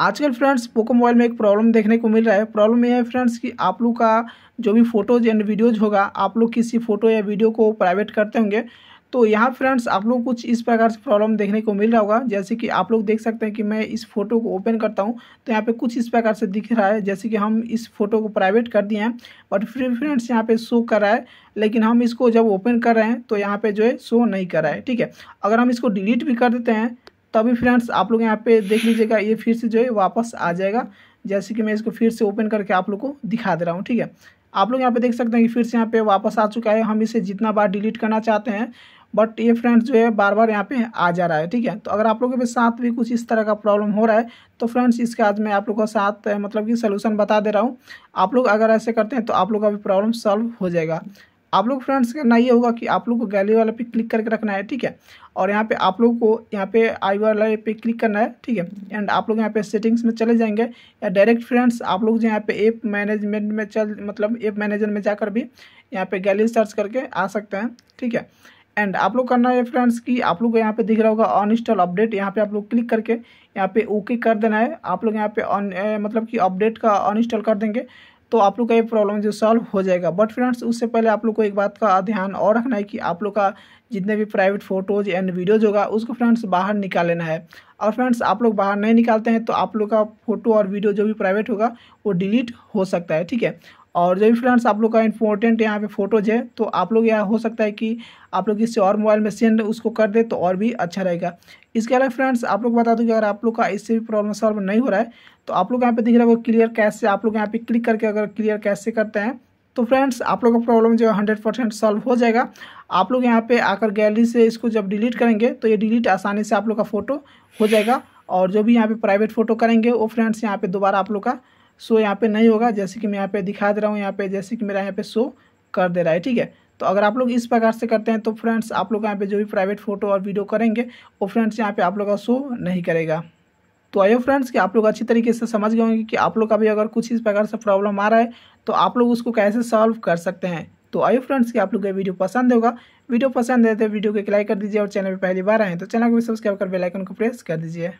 आजकल friends Poco mobile में एक प्रॉब्लम देखने को मिल रहा है प्रॉब्लम यह है फ्रेंड्स कि आप लोग का जो भी फ़ोटोज़ एंड वीडियोज़ होगा आप लोग किसी फ़ोटो या वीडियो को प्राइवेट करते होंगे तो यहाँ फ्रेंड्स आप लोग कुछ इस प्रकार से प्रॉब्लम देखने को मिल रहा होगा जैसे कि आप लोग देख सकते हैं कि मैं इस फोटो को ओपन करता हूँ तो यहाँ पे कुछ इस प्रकार से दिख रहा है जैसे कि हम इस फोटो को प्राइवेट कर दिए हैं बट फिर फ्रेंड्स यहाँ पे शो कर रहा है लेकिन हम इसको जब ओपन कर रहे हैं तो यहाँ पर जो है शो नहीं कर रहा है ठीक है अगर हम इसको डिलीट भी कर देते हैं तो अभी फ्रेंड्स आप लोग यहाँ पे देख लीजिएगा ये फिर से जो है वापस आ जाएगा जैसे कि मैं इसको फिर से ओपन करके आप लोग को दिखा दे रहा हूँ ठीक है आप लोग यहाँ पे देख सकते हैं कि फिर से यहाँ पे वापस आ चुका है हम इसे जितना बार डिलीट करना चाहते हैं बट ये फ्रेंड्स जो है बार बार यहाँ पे आ जा रहा है ठीक है तो अगर आप लोगों के साथ भी कुछ इस तरह का प्रॉब्लम हो रहा है तो फ्रेंड्स इसके आज मैं आप लोगों का साथ मतलब कि सोल्यूशन बता दे रहा हूँ आप लोग अगर ऐसे करते हैं तो आप लोग का भी प्रॉब्लम सॉल्व हो जाएगा आप लोग फ्रेंड्स करना ये होगा कि आप लोग को गैलरी वाला पे क्लिक करके रखना है ठीक है और यहाँ पे आप लोग को यहाँ पे आई वाला पे क्लिक करना है ठीक है एंड आप लोग यहाँ पे सेटिंग्स में चले जाएंगे या डायरेक्ट फ्रेंड्स आप लोग जो यहाँ पे ऐप मैनेजमेंट में चल मतलब ऐप मैनेजर में जाकर भी यहाँ पे गैलरी सर्च करके आ सकते हैं ठीक है एंड आप लोग करना है फ्रेंड्स कि आप लोग को यहाँ पे दिख रहा होगा इंस्टॉल अपडेट यहाँ पे आप लोग क्लिक करके यहाँ पे ओके कर देना है आप लोग यहाँ पे ऑन मतलब कि अपडेट का अनइंस्टॉल कर देंगे तो आप लोग का ये प्रॉब्लम जो सॉल्व हो जाएगा बट फ्रेंड्स उससे पहले आप लोग को एक बात का ध्यान और रखना है कि आप लोग का जितने भी प्राइवेट फ़ोटोज़ एंड वीडियोज़ होगा उसको फ्रेंड्स बाहर निकाल लेना है और फ्रेंड्स आप लोग बाहर नहीं निकालते हैं तो आप लोग का फ़ोटो और वीडियो जो भी प्राइवेट होगा वो डिलीट हो सकता है ठीक है और जो भी फ्रेंड्स आप लोग का इंपॉर्टेंट यहाँ पे फोटोज है तो आप लोग यहाँ हो सकता है कि आप लोग इससे और मोबाइल में सेंड उसको कर दे तो और भी अच्छा रहेगा इसके अलावा फ्रेंड्स आप लोग बता दूँ कि अगर आप लोग का इससे भी प्रॉब्लम सॉल्व नहीं हो रहा है तो आप लोग यहाँ पे दिख रहा है वो क्लियर कैश से आप लोग यहाँ पे क्लिक करके अगर क्लियर कैश से करते हैं तो फ्रेंड्स आप लोग का प्रॉब्लम जो है हंड्रेड परसेंट सॉल्व हो जाएगा आप लोग यहाँ पे आकर गैलरी से इसको जब डिलीट करेंगे तो ये डिलीट आसानी से आप लोग का फ़ोटो हो जाएगा और जो भी यहाँ पे प्राइवेट फ़ोटो करेंगे वो फ्रेंड्स यहाँ पे दोबारा आप लोग का शो यहाँ पे नहीं होगा जैसे कि मैं यहाँ पे दिखा दे रहा हूँ यहाँ पे जैसे कि मेरा यहाँ पे शो कर दे रहा है ठीक है तो अगर आप लोग इस प्रकार से करते हैं तो फ्रेंड्स आप लोग यहाँ पे जो भी प्राइवेट फोटो और वीडियो करेंगे वो फ्रेंड्स यहाँ पे आप लोग का शो नहीं करेगा तो आइए फ्रेंड्स कि आप लोग अच्छी तरीके से समझ गए होंगे कि आप लोग का भी अगर कुछ इस प्रकार से प्रॉब्लम आ रहा है तो आप लोग उसको कैसे सॉल्व कर सकते हैं तो आइए फ्रेंड्स कि आप लोग ये वीडियो पसंद होगा वीडियो पसंद है तो वीडियो को एक लाइक कर दीजिए और चैनल पर पहली बार आए तो चैनल को भी सब्सक्राइब कर बेलाइकन को प्रेस कर दीजिए